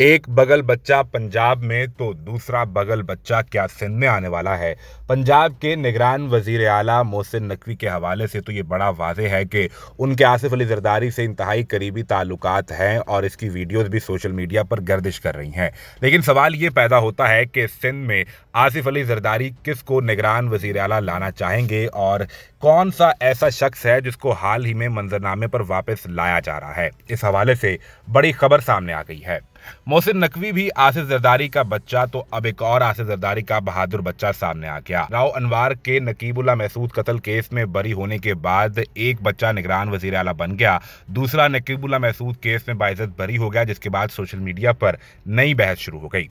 एक बगल बच्चा पंजाब में तो दूसरा बगल बच्चा क्या सिंध में आने वाला है पंजाब के निगरान वजीर अला मोहसिन नकवी के हवाले से तो ये बड़ा वाजे है कि उनके आसिफ अली जरदारी से इंतहाई करीबी ताल्लुक हैं और इसकी वीडियोज़ भी सोशल मीडिया पर गर्दिश कर रही हैं लेकिन सवाल ये पैदा होता है कि सिंध में आसिफ अली जरदारी किस को निगरान वजीर अला लाना चाहेंगे और कौन सा ऐसा शख्स है जिसको हाल ही में मंजरनामे पर वापस लाया जा रहा है इस हवाले से बड़ी खबर सामने आ गई है मोहसिन नकवी भी आसिफ जरदारी का बच्चा तो अब एक और आसिफ जरदारी का बहादुर बच्चा सामने आ गया राव अनवार के नकीबुल्ला महसूद कत्ल केस में बरी होने के बाद एक बच्चा निगरान वजीर अला बन गया दूसरा नकीबुल्ला महसूद केस में बाइजत बरी हो गया जिसके बाद सोशल मीडिया पर नई बहस शुरू हो गई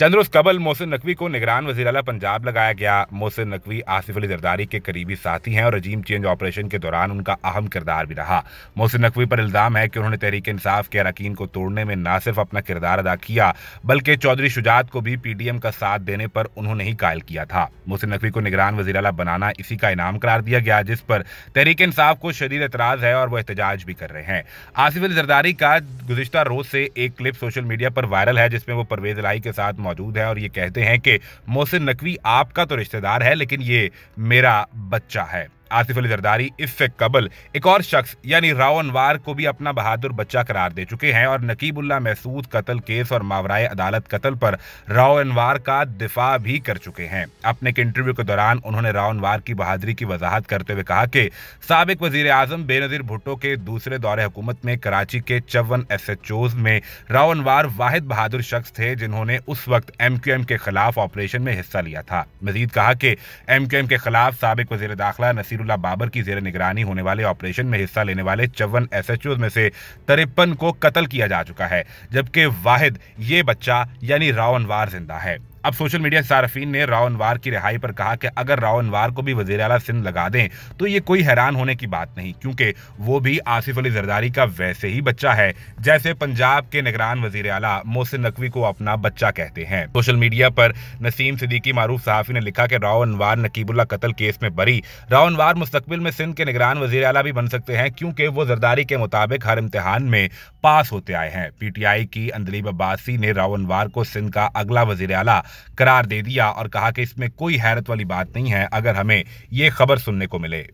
चंद्रोस कबल मोहसिन नकवी को निगरान दौरान वजी अला पंजाब लगाया गया मोहसिन नकवी आसिफ अली जरदारी के करीबी साथी हैं और रजीम चेंज ऑपरेशन के दौरान उनका अहम किरदार भी रहा मोहसिन नकवी पर इल्ज़ाम है कि उन्होंने तहरीक इंसाफ के अरकान को तोड़ने में न सिर्फ अपना किरदार अदा किया बल्कि चौधरी शुजात को भी पी डी एम का साथ देने पर उन्होंने ही कायल किया था मोहसिन नकवी को निगरान वजी अला बनाना इसी का इनाम करार दिया गया जिस पर तहरीक इंसाफ को शदीद एतराज़ है और वह एहतजाज भी कर रहे हैं आसिफ अली जरदारी का गुजशत रोज से एक क्लिप सोशल मीडिया पर वायरल है जिसमें वो परवेज इलाही के साथ मौजूद है और ये कहते हैं कि मोहसिन नकवी आपका तो रिश्तेदार है लेकिन ये मेरा बच्चा है आसिफ अली जरदारी इससे कबल एक और शख्स यानी राव अनवार को भी अपना बहादुर बच्चा करार दे चुके हैं और नकीबुल्ला महसूद कत्ल केस और मावराए अदालत कत्ल पर राव अनवार का दिफा भी कर चुके हैं अपने एक इंटरव्यू के दौरान उन्होंने राव अनवार की बहादुरी की वजाहत करते हुए कहा कि सबक वजीर आजम बेनजीर भुट्टो के दूसरे दौरे हुकूमत में कराची के चौवन एस एच ओज में राव अनवार वाहिद बहादुर शख्स थे जिन्होंने उस वक्त एम क्यू एम के खिलाफ ऑपरेशन में हिस्सा लिया था मजीद कहा कि एम क्यू एम के खिलाफ सबक वजी दाखिला नसीर बैतुल्ला बाबर की जेर निगरानी होने वाले ऑपरेशन में हिस्सा लेने वाले चौवन एस में से तिरपन को कत्ल किया जा चुका है जबकि वाहिद ये बच्चा यानी रावनवार जिंदा है अब सोशल मीडिया सार्फिन ने राव अनवार की रिहाई पर कहा कि अगर राव अनवार को भी वजीर अला सिंध लगा दें तो ये कोई हैरान होने की बात नहीं क्योंकि वो भी आसिफ अली जरदारी का वैसे ही बच्चा है जैसे पंजाब के निगरान वजीर अला मोहसिन नकवी को अपना बच्चा कहते हैं सोशल मीडिया पर नसीम सिद्दीकी मारूफ सहाफी ने लिखा कि राव अनवार नकीबुल्ला कतल केस में बरी राव अनवार मुस्तबिल में सिंध के निगरान वजीर अला भी बन सकते हैं क्योंकि वो जरदारी के मुताबिक हर इम्तहान में पास होते आए हैं पीटीआई की अंदलीब अब्बासी ने राव अनवार को सिंध का अगला वजीर अला करार दे दिया और कहा कि इसमें कोई हैरत वाली बात नहीं है अगर हमें ये खबर सुनने को मिले